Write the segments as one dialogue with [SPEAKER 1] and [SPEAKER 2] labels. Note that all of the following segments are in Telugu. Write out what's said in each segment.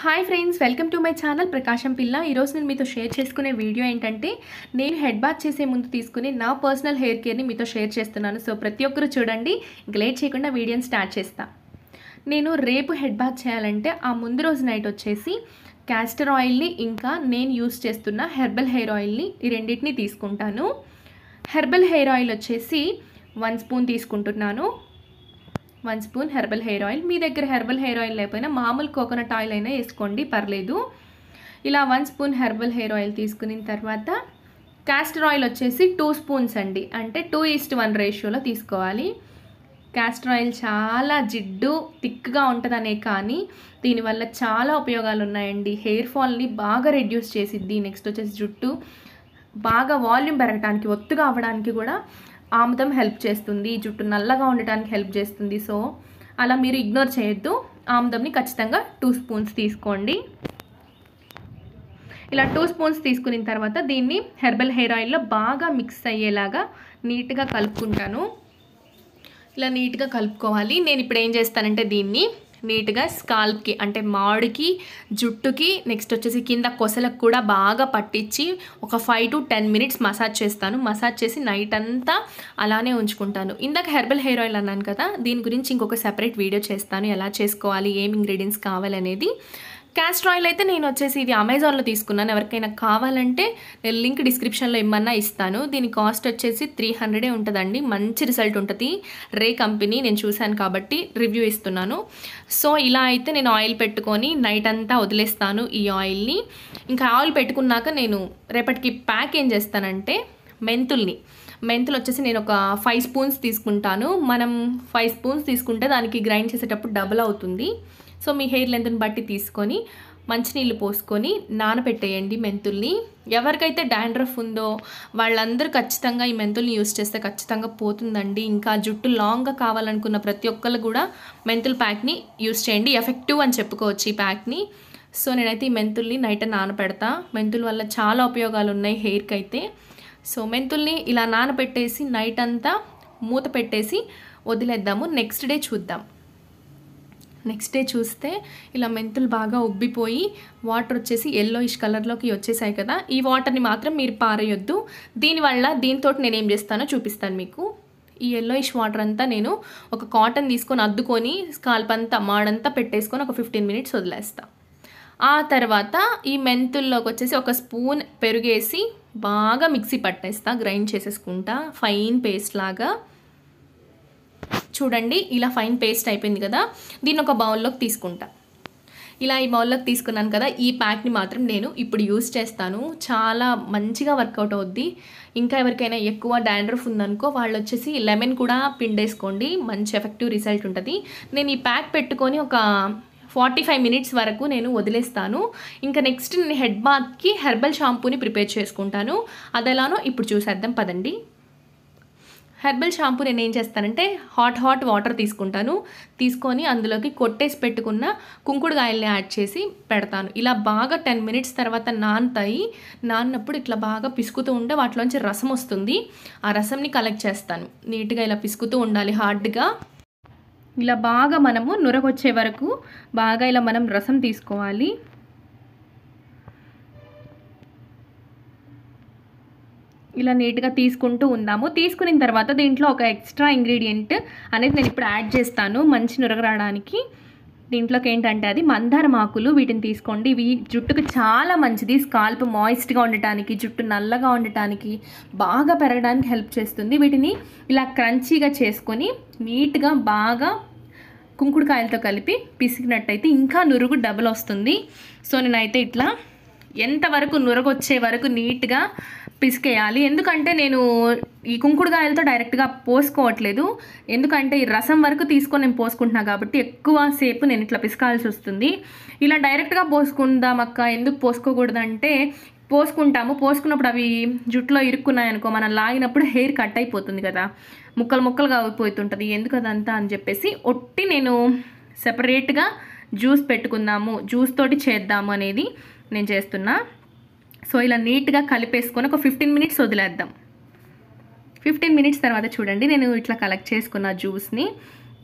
[SPEAKER 1] hi friends welcome to my channel Prakasam Pilla ఈరోజు నేను మీతో షేర్ చేసుకునే వీడియో ఏంటంటే నేను హెడ్ బాత్ చేసే ముందు తీసుకుని నా పర్సనల్ హెయిర్ కేర్ని మీతో షేర్ చేస్తున్నాను సో ప్రతి ఒక్కరు చూడండి లేట్ చేయకుండా వీడియోని స్టార్ట్ చేస్తా నేను రేపు హెడ్ బాత్ చేయాలంటే ఆ ముందు రోజు నైట్ వచ్చేసి క్యాస్టర్ ఆయిల్ని ఇంకా నేను యూస్ చేస్తున్న హెర్బల్ హెయిర్ ఆయిల్ని ఈ రెండింటిని తీసుకుంటాను హెర్బల్ హెయిర్ ఆయిల్ వచ్చేసి వన్ స్పూన్ తీసుకుంటున్నాను one spoon herbal hair oil మీ దగ్గర హెర్బల్ హెయిర్ ఆయిల్ లేకపోయినా మామూలు కోకోనట్ ఆయిల్ అయినా వేసుకోండి పర్లేదు ఇలా one spoon herbal hair oil తీసుకున్న తర్వాత క్యాస్టర్ ఆయిల్ వచ్చేసి టూ స్పూన్స్ అండి అంటే టూ ఈస్ట్ వన్ రేషియోలో తీసుకోవాలి క్యాస్టర్ ఆయిల్ చాలా జిడ్డు థిక్గా ఉంటుందనే కానీ దీనివల్ల చాలా ఉపయోగాలు ఉన్నాయండి హెయిర్ ఫాల్ని బాగా రెడ్యూస్ చేసిద్ది నెక్స్ట్ వచ్చేసి జుట్టు బాగా వాల్యూమ్ పెరగడానికి ఒత్తుగా అవ్వడానికి కూడా ఆముదం హెల్ప్ చేస్తుంది జుట్టు నల్లగా ఉండటానికి హెల్ప్ చేస్తుంది సో అలా మీరు ఇగ్నోర్ చేయొద్దు ఆముదంని ఖచ్చితంగా టూ స్పూన్స్ తీసుకోండి ఇలా టూ స్పూన్స్ తీసుకున్న తర్వాత దీన్ని హెర్బల్ హెయిర్ ఆయిల్లో బాగా మిక్స్ అయ్యేలాగా నీట్గా కలుపుకుంటాను ఇలా నీట్గా కలుపుకోవాలి నేను ఇప్పుడు ఏం చేస్తానంటే దీన్ని నీట్గా స్కాల్ప్కి అంటే మాడికి జుట్టుకి నెక్స్ట్ వచ్చేసి కింద కొసలకు కూడా బాగా పట్టించి ఒక five to ten minutes massage చేస్తాను మసాజ్ చేసి నైట్ అంతా అలానే ఉంచుకుంటాను ఇందాక హెర్బల్ హెయిర్ ఆయిల్ అన్నాను కదా దీని గురించి ఇంకొక సెపరేట్ వీడియో చేస్తాను ఎలా చేసుకోవాలి ఏం ఇంగ్రీడియంట్స్ కావాలనేది క్యాస్టర్ ఆయిల్ అయితే నేను వచ్చేసి ఇది అమెజాన్లో తీసుకున్నాను ఎవరికైనా కావాలంటే నేను లింక్ డిస్క్రిప్షన్లో ఇమ్మన్నా ఇస్తాను దీని కాస్ట్ వచ్చేసి త్రీ హండ్రెడే ఉంటుందండి మంచి రిజల్ట్ ఉంటుంది రే కంపెనీ నేను చూశాను కాబట్టి రివ్యూ ఇస్తున్నాను సో ఇలా అయితే నేను ఆయిల్ పెట్టుకొని నైట్ అంతా వదిలేస్తాను ఈ ఆయిల్ని ఇంకా ఆయిల్ పెట్టుకున్నాక నేను రేపటికి ప్యాక్ ఏం చేస్తానంటే మెంతుల్ని మెంతులు వచ్చేసి నేను ఒక ఫైవ్ స్పూన్స్ తీసుకుంటాను మనం ఫైవ్ స్పూన్స్ తీసుకుంటే దానికి గ్రైండ్ చేసేటప్పుడు డబుల్ అవుతుంది సో మీ హెయిర్ లెంత్ని బట్టి తీసుకొని మంచినీళ్ళు పోసుకొని నానబెట్టేయండి మెంతుల్ని ఎవరికైతే డాండ్రఫ్ ఉందో వాళ్ళందరూ ఖచ్చితంగా ఈ మెంతుల్ని యూస్ చేస్తే ఖచ్చితంగా పోతుందండి ఇంకా జుట్టు లాంగ్గా కావాలనుకున్న ప్రతి ఒక్కరు కూడా మెంతుల ప్యాక్ని యూస్ చేయండి ఎఫెక్టివ్ అని చెప్పుకోవచ్చు ఈ ప్యాక్ని సో నేనైతే ఈ మెంతుల్ని నైట్ నానబెడతా మెంతుల వల్ల చాలా ఉపయోగాలు ఉన్నాయి హెయిర్కి అయితే సో మెంతుల్ని ఇలా నానబెట్టేసి నైట్ అంతా మూత పెట్టేసి వదిలేద్దాము నెక్స్ట్ డే చూద్దాం నెక్స్ట్ డే చూస్తే ఇలా మెంతులు బాగా ఉబ్బిపోయి వాటర్ వచ్చేసి ఎల్లో ఇష్ కలర్లోకి వచ్చేసాయి కదా ఈ వాటర్ని మాత్రం మీరు పారేయొద్దు దీనివల్ల దీంతో నేను ఏం చేస్తానో చూపిస్తాను మీకు ఈ ఎల్లో ఇష్ వాటర్ అంతా నేను ఒక కాటన్ తీసుకొని అద్దుకొని స్కాల్ప్ అంతా మాడంతా పెట్టేసుకొని ఒక ఫిఫ్టీన్ మినిట్స్ వదిలేస్తాను ఆ తర్వాత ఈ మెంతుల్లోకి వచ్చేసి ఒక స్పూన్ పెరుగేసి బాగా మిక్సీ పట్టేస్తా గ్రైండ్ చేసేసుకుంటా ఫైన్ పేస్ట్ లాగా చూడండి ఇలా ఫైన్ పేస్ట్ అయిపోయింది కదా దీన్ని ఒక బౌల్లోకి తీసుకుంటా ఇలా ఈ బౌల్లోకి తీసుకున్నాను కదా ఈ ప్యాక్ని మాత్రం నేను ఇప్పుడు యూస్ చేస్తాను చాలా మంచిగా వర్కౌట్ అవుద్ది ఇంకా ఎవరికైనా ఎక్కువ డాండ్రఫ్ ఉందనుకో వాళ్ళు వచ్చేసి లెమన్ కూడా పిండేసుకోండి మంచి ఎఫెక్టివ్ రిజల్ట్ ఉంటుంది నేను ఈ ప్యాక్ పెట్టుకొని ఒక ఫార్టీ ఫైవ్ మినిట్స్ వరకు నేను వదిలేస్తాను ఇంకా నెక్స్ట్ నేను హెడ్ బాత్కి హెర్బల్ షాంపూని ప్రిపేర్ చేసుకుంటాను అది ఎలానో ఇప్పుడు చూసేద్దాం పదండి హెర్బల్ షాంపూ నేను ఏం చేస్తానంటే హాట్ హాట్ వాటర్ తీసుకుంటాను తీసుకొని అందులోకి కొట్టేసి పెట్టుకున్న కుంకుడుగాయల్ని యాడ్ చేసి పెడతాను ఇలా బాగా టెన్ మినిట్స్ తర్వాత నానతాయి నాన్నప్పుడు ఇట్లా బాగా పిసుకుతూ ఉంటే వాటిలోంచి రసం వస్తుంది ఆ రసంని కలెక్ట్ చేస్తాను నీట్గా ఇలా పిసుకుతూ ఉండాలి హార్డ్గా ఇలా బాగా మనము నురగొచ్చే వరకు బాగా ఇలా మనం రసం తీసుకోవాలి ఇలా నీట్గా తీసుకుంటూ ఉందాము తీసుకున్న తర్వాత దీంట్లో ఒక ఎక్స్ట్రా ఇంగ్రీడియంట్ అనేది నేను ఇప్పుడు యాడ్ చేస్తాను మంచి నురగ రావడానికి దీంట్లోకి ఏంటంటే అది మందార ఆకులు వీటిని తీసుకోండి ఇవి జుట్టుకు చాలా మంచిది స్కాల్ప్ మాయిస్ట్గా ఉండటానికి జుట్టు నల్లగా ఉండటానికి బాగా పెరగడానికి హెల్ప్ చేస్తుంది వీటిని ఇలా క్రంచీగా చేసుకొని నీట్గా బాగా కుంకుడుకాయలతో కలిపి పిసికినట్టయితే ఇంకా నురుగు డబుల్ వస్తుంది సో నేనైతే ఇట్లా ఎంతవరకు నురగొచ్చే వరకు నీట్గా పిసికేయాలి ఎందుకంటే నేను ఈ కుంకుడుకాయలతో డైరెక్ట్గా పోసుకోవట్లేదు ఎందుకంటే ఈ రసం వరకు తీసుకొని నేను పోసుకుంటున్నా కాబట్టి ఎక్కువ సేపు నేను ఇట్లా పిసకాల్సి వస్తుంది ఇలా డైరెక్ట్గా పోసుకుందాం అక్క ఎందుకు పోసుకోకూడదంటే పోసుకుంటాము పోసుకున్నప్పుడు అవి జుట్టులో ఇరుక్కున్నాయనుకో మనం లాగినప్పుడు హెయిర్ కట్ అయిపోతుంది కదా ముక్కలు ముక్కలుగా అయిపోతుంటుంది ఎందుకు అదంతా అని చెప్పేసి ఒట్టి నేను సెపరేట్గా జ్యూస్ పెట్టుకుందాము జ్యూస్ తోటి చేద్దాము అనేది నేను చేస్తున్నా సో ఇలా నీట్గా కలిపేసుకొని ఒక ఫిఫ్టీన్ మినిట్స్ వదిలేద్దాం ఫిఫ్టీన్ మినిట్స్ తర్వాత చూడండి నేను ఇట్లా కలెక్ట్ చేసుకున్న జ్యూస్ని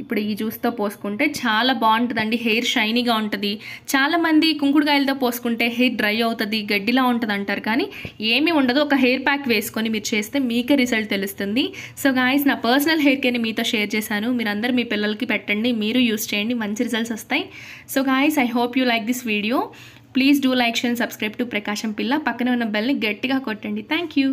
[SPEAKER 1] ఇప్పుడు ఈ జ్యూస్తో పోసుకుంటే చాలా బాగుంటుందండి హెయిర్ షైనీగా ఉంటుంది చాలామంది కుంకుడుగాయలతో పోసుకుంటే హెయిర్ డ్రై అవుతుంది గడ్డిలా ఉంటుంది అంటారు కానీ ఏమీ ఉండదు ఒక హెయిర్ ప్యాక్ వేసుకొని మీరు చేస్తే మీకే రిజల్ట్ తెలుస్తుంది సో గాయస్ నా పర్సనల్ హెయిర్ కేర్ని మీతో షేర్ చేశాను మీరందరూ మీ పిల్లలకి పెట్టండి మీరు యూస్ చేయండి మంచి రిజల్ట్స్ వస్తాయి so guys I hope you like this video please do like share subscribe to Prakasam Pilla పక్కన ఉన్న బెల్ని గట్టిగా కొట్టండి థ్యాంక్ యూ